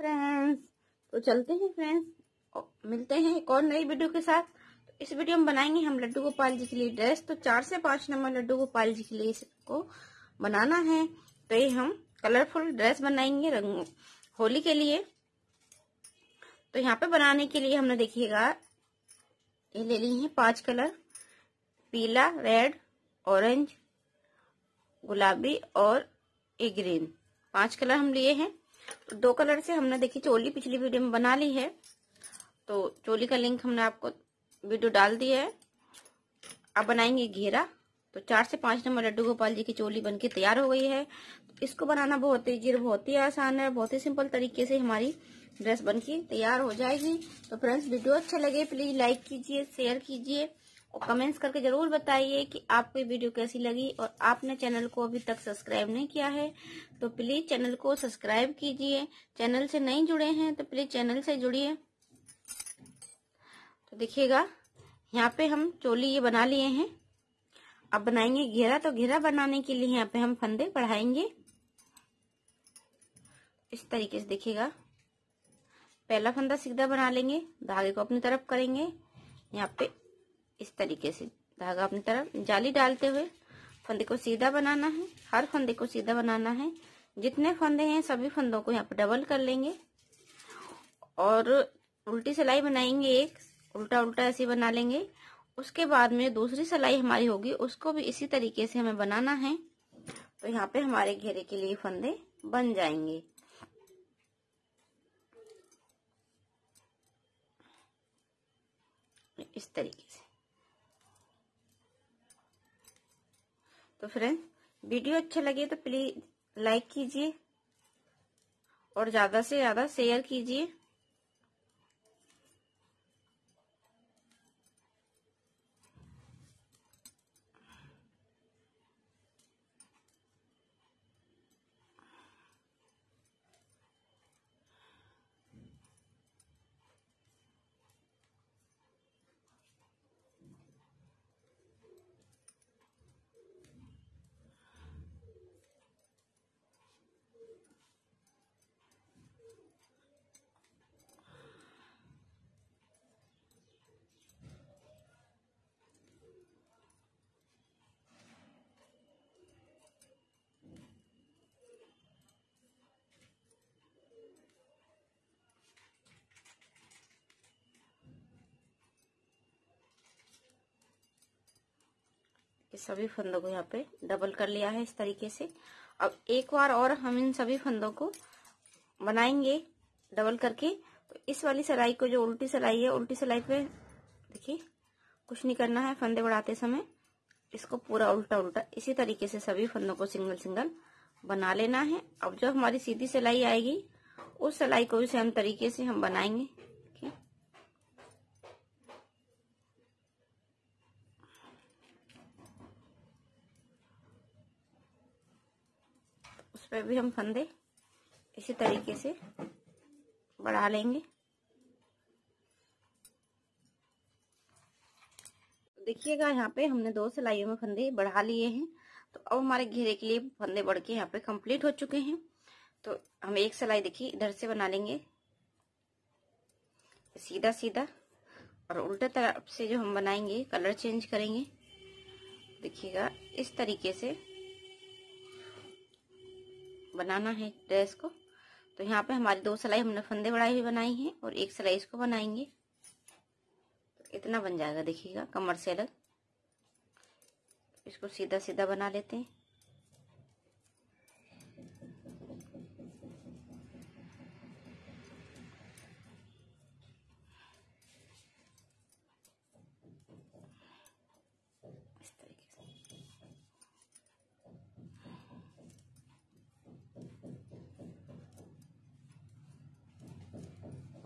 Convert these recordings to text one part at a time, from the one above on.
friends तो चलते हैं फ्रेंड्स मिलते हैं एक और नई वीडियो के साथ तो इस वीडियो में बनाएंगे हम लड्डू गोपाल जी के लिए ड्रेस तो चार से पांच नंबर लड्डू गोपाल जी के लिए इसको बनाना है तो ये हम कलरफुल ड्रेस बनाएंगे रंग होली के लिए तो यहाँ पे बनाने के लिए हमने देखिएगा ये ले ली है पांच कलर पीला रेड ऑरेंज गुलाबी और ये ग्रीन पांच कलर हम लिए हैं तो दो कलर से हमने देखी चोली पिछली वीडियो में बना ली है तो चोली का लिंक हमने आपको वीडियो डाल दिया है अब बनाएंगे घेरा तो चार से पांच नंबर लड्डू गोपाल जी की चोली बनके तैयार हो गई है तो इसको बनाना बहुत ही जीर बहुत ही आसान है बहुत ही सिंपल तरीके से हमारी ड्रेस बनके तैयार हो जाएगी तो फ्रेंड्स वीडियो अच्छा लगे प्लीज लाइक कीजिए शेयर कीजिए और कमेंट्स करके जरूर बताइए कि आपको ये वीडियो कैसी लगी और आपने चैनल को अभी तक सब्सक्राइब नहीं किया है तो प्लीज चैनल को सब्सक्राइब कीजिए चैनल से नहीं जुड़े हैं तो प्लीज चैनल से जुड़िए तो देखिएगा यहाँ पे हम चोली ये बना लिए हैं अब बनाएंगे घेरा तो घेरा बनाने के लिए यहाँ पे हम फंदे बढ़ाएंगे इस तरीके से देखिएगा पहला फंदा सीधा बना लेंगे धागे को अपनी तरफ करेंगे यहाँ पे इस तरीके से धागा अपनी तरफ जाली डालते हुए फंदे को सीधा बनाना है हर फंदे को सीधा बनाना है जितने फंदे हैं सभी फंदों को यहाँ पर डबल कर लेंगे और उल्टी सिलाई बनाएंगे एक उल्टा उल्टा ऐसे बना लेंगे उसके बाद में दूसरी सिलाई हमारी होगी उसको भी इसी तरीके से हमें बनाना है तो यहाँ पे हमारे घेरे के लिए फंदे बन जाएंगे इस तरीके से तो फ्रेंड वीडियो अच्छा लगे तो प्लीज लाइक कीजिए और ज्यादा से ज्यादा शेयर कीजिए ये सभी फंदों को यहाँ पे डबल कर लिया है इस तरीके से अब एक बार और हम इन सभी फंदों को बनाएंगे डबल करके तो इस वाली सिलाई को जो उल्टी सिलाई है उल्टी सिलाई पे देखिए कुछ नहीं करना है फंदे बढ़ाते समय इसको पूरा उल्टा उल्टा इसी तरीके से सभी फंदों को सिंगल सिंगल बना लेना है अब जो हमारी सीधी सिलाई आएगी उस सिलाई को भी सेम तरीके से हम बनाएंगे पर भी हम फंदे इसी तरीके से बढ़ा लेंगे देखिएगा यहाँ पे हमने दो सिलाइयों में फंदे बढ़ा लिए हैं तो अब हमारे घेरे के लिए फंदे बढ़ के यहाँ पे कंप्लीट हो चुके हैं तो हम एक सिलाई देखिए इधर से बना लेंगे सीधा सीधा और उल्टे तरफ से जो हम बनाएंगे कलर चेंज करेंगे देखिएगा इस तरीके से बनाना है ड्रेस को तो यहाँ पे हमारी दो सिलाई हमने फंदे बढ़ाई हुई बनाई है और एक सिलाई इसको बनाएंगे तो इतना बन जाएगा देखिएगा कमर से अलग इसको सीधा सीधा बना लेते हैं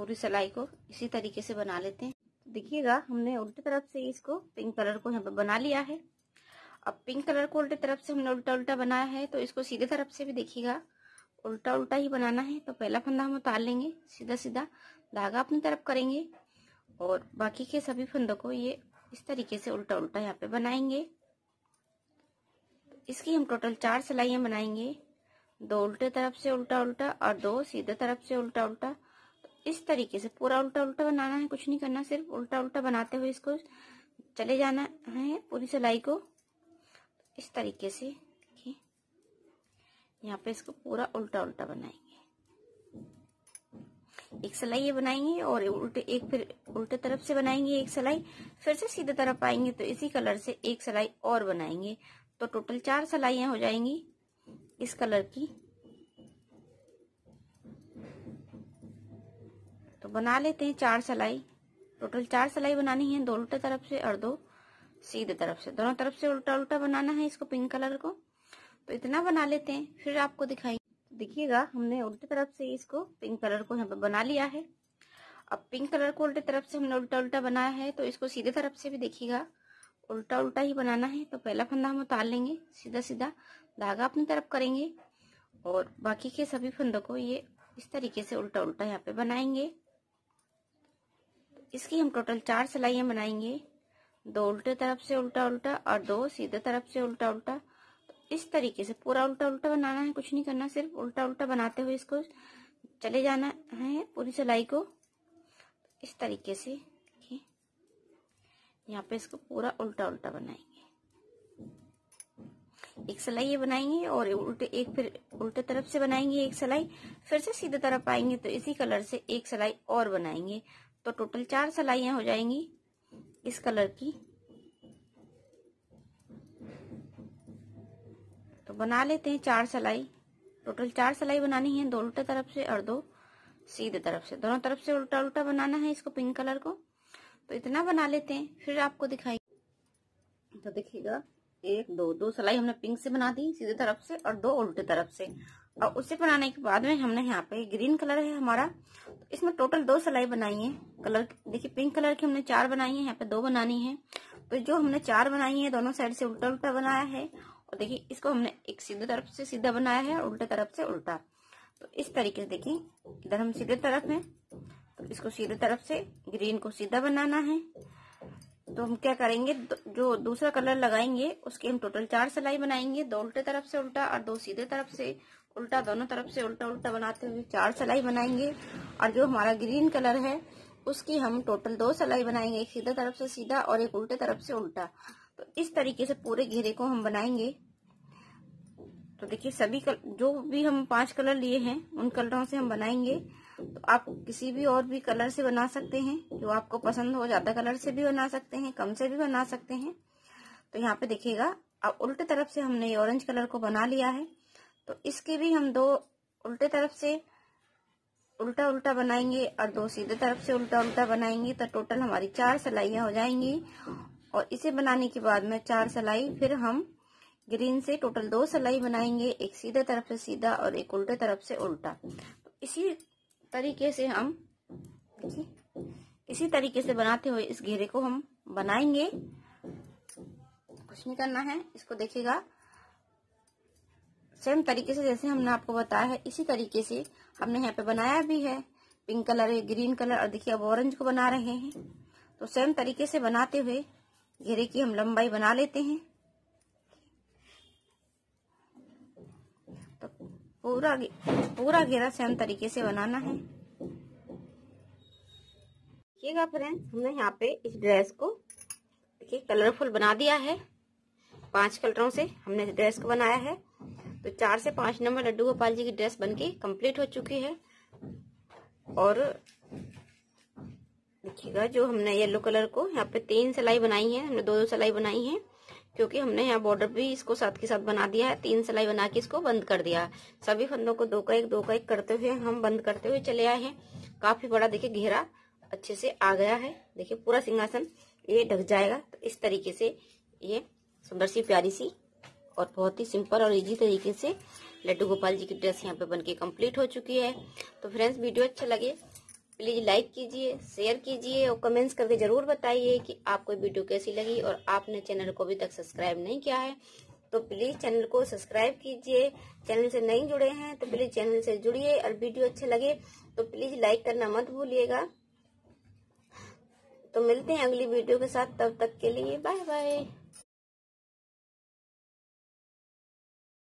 पूरी सलाई को इसी तरीके से बना लेते हैं देखिएगा हमने उल्टी तरफ से इसको पिंक कलर को यहाँ पे बना लिया है अब पिंक कलर को उल्टी तरफ से हमने उल्टा उल्टा बनाया है तो इसको सीधे तरफ से भी देखिएगा उल्टा उल्टा ही बनाना है तो पहला फंदा हम उतार लेंगे सीधा सीधा धागा अपनी तरफ करेंगे और बाकी के सभी फंदों को ये इस तरीके से उल्टा उल्टा यहाँ पे बनाएंगे इसकी हम टोटल चार सिलाइया बनाएंगे दो उल्टे तरफ से उल्टा उल्टा और दो सीधे तरफ से उल्टा उल्टा इस तरीके से पूरा उल्टा उल्टा बनाना है कुछ नहीं करना सिर्फ उल्टा उल्टा बनाते हुए इसको चले जाना है पूरी सिलाई को इस तरीके से यहाँ पे इसको पूरा उल्टा उल्टा बनाएंगे एक सिलाई ये बनाएंगे और उल्टे एक फिर उल्टे तरफ से बनाएंगे एक सिलाई फिर से सीधे तरफ आएंगे तो इसी कलर से एक सिलाई और बनाएंगे तो टोटल चार सिलाइया हो जाएंगी इस कलर की बना लेते हैं चार सलाई टोटल चार सलाई बनानी है दो उल्टे तरफ से और दो सीधे तरफ से दोनों तरफ से उल्टा उल्टा बनाना है इसको पिंक कलर को तो इतना बना लेते हैं फिर आपको दिखाई देखिएगा हमने उल्टे तरफ से इसको पिंक कलर को यहाँ पे बना लिया है अब पिंक कलर को उल्टे तरफ से हमने उल्टा उल्टा बनाया है तो इसको सीधे तरफ से भी देखिएगा उल्टा उल्टा ही बनाना है तो पहला फंदा हम उतार लेंगे सीधा सीधा धागा अपनी तरफ करेंगे और बाकी के सभी फंदों को ये इस तरीके से उल्टा उल्टा यहाँ पे बनाएंगे इसकी हम टोटल चार सिलाइयाँ बनाएंगे दो उल्टे तरफ से उल्टा उल्टा और दो सीधे तरफ से उल्टा उल्टा तो इस तरीके से पूरा उल्टा उल्टा बनाना है कुछ नहीं करना सिर्फ उल्टा उल्टा बनाते हुए इसको चले जाना है पूरी सिलाई को इस तरीके से यहाँ पे इसको पूरा उल्टा उल्टा बनाएंगे एक सिलाई ये बनाएंगे और उल्टे एक फिर उल्टे तरफ से बनाएंगे एक सिलाई फिर से सीधे तरफ आएंगे तो इसी कलर से एक सिलाई और बनाएंगे तो टोटल चार सलाइया हो जाएंगी इस कलर की तो बना लेते हैं चार सलाई टोटल चार सलाई बनानी है दो उल्टे तरफ से और दो सीधे तरफ से दोनों तरफ से उल्टा उल्टा बनाना है इसको पिंक कलर को तो इतना बना लेते हैं फिर आपको दिखाई तो देखिएगा एक दो दो सलाई हमने पिंक से बना दी सीधे तरफ से और दो उल्टे तरफ से और उसे बनाने के बाद में हमने यहाँ पे ग्रीन कलर है हमारा तो इसमें टोटल दो सिलाई बनाई है कलर देखिए पिंक कलर की हमने चार बनाई है यहाँ पे दो बनानी है तो जो हमने चार बनाई है दोनों साइड से उल्टा उल्टा बनाया है और देखिए इसको हमने एक सीधे तरफ से सीधा बनाया है और उल्टे तरफ से उल्टा तो इस तरीके से देखिए इधर हम सीधे तरफ है तो इसको सीधे तरफ से ग्रीन को सीधा बनाना है तो हम क्या करेंगे जो दूसरा कलर लगाएंगे उसके हम टोटल चार सिलाई बनाएंगे दो उल्टे तरफ से उल्टा और दो सीधे तरफ से उल्टा दोनों तरफ से उल्टा उल्टा बनाते हुए चार सलाई बनाएंगे और जो हमारा ग्रीन कलर है उसकी हम टोटल दो सलाई बनाएंगे एक सीधा तरफ से सीधा और एक उल्टे तरफ से उल्टा तो इस तरीके से पूरे घेरे को हम बनाएंगे तो देखिए सभी कल जो भी हम पांच कलर लिए हैं उन कलरों से हम बनाएंगे तो आप किसी भी और भी कलर से बना सकते हैं जो आपको पसंद हो ज्यादा कलर से भी बना सकते हैं कम से भी बना सकते हैं तो यहाँ पे देखिएगा अब उल्टे तरफ से हमने ऑरेंज कलर को बना लिया है तो इसके भी हम दो उल्टे तरफ से उल्टा उल्टा बनाएंगे और दो सीधे तरफ से उल्टा उल्टा बनाएंगे तो टोटल हमारी चार सिलाइया हो जाएंगी और इसे बनाने के बाद में चार सलाई फिर हम ग्रीन से टोटल दो सलाई बनाएंगे एक सीधे तरफ से सीधा और एक उल्टे तरफ से उल्टा तो इसी तरीके से हम इसी तरीके से बनाते हुए इस घेरे को हम बनाएंगे कुछ नहीं करना है इसको देखिएगा सेम तरीके से जैसे हमने आपको बताया है इसी तरीके से हमने यहाँ पे बनाया भी है पिंक कलर ग्रीन कलर और देखिए अब ऑरेंज को बना रहे हैं तो सेम तरीके से बनाते हुए घेरे की हम लंबाई बना लेते हैं तो पूरा पूरा घेरा सेम तरीके से बनाना है देखिएगा फ्रेंड्स हमने यहाँ पे इस ड्रेस को देखिए कलरफुल बना दिया है पांच कलरों से हमने ड्रेस को बनाया है तो चार से पांच नंबर लड्डू गोपाल जी की ड्रेस बनके कंप्लीट हो चुकी है और देखिएगा जो हमने येलो कलर को यहाँ पे तीन सिलाई बनाई है हमने दो दो सिलाई बनाई है क्योंकि हमने यहाँ बॉर्डर भी इसको साथ के साथ बना दिया है तीन सिलाई बना के इसको बंद कर दिया है सभी फंदों को दो का एक दो का एक करते हुए हम बंद करते हुए चले आए हैं काफी बड़ा देखिए घेरा अच्छे से आ गया है देखिए पूरा सिंहासन ये ढक जाएगा तो इस तरीके से ये सुंदर सी प्यारी सी और बहुत ही सिंपल और इजी तरीके से लड्डू गोपाल जी की ड्रेस यहाँ पे बनके कंप्लीट हो चुकी है तो फ्रेंड्स वीडियो अच्छा लगे प्लीज़ लाइक कीजिए शेयर कीजिए और कमेंट्स करके ज़रूर बताइए कि आपको वीडियो कैसी लगी और आपने चैनल को अभी तक सब्सक्राइब नहीं किया है तो प्लीज़ चैनल को सब्सक्राइब कीजिए चैनल से नहीं जुड़े हैं तो प्लीज़ चैनल से जुड़िए और वीडियो अच्छे लगे तो प्लीज़ लाइक करना मत भूलिएगा तो मिलते हैं अगली वीडियो के साथ तब तक के लिए बाय बाय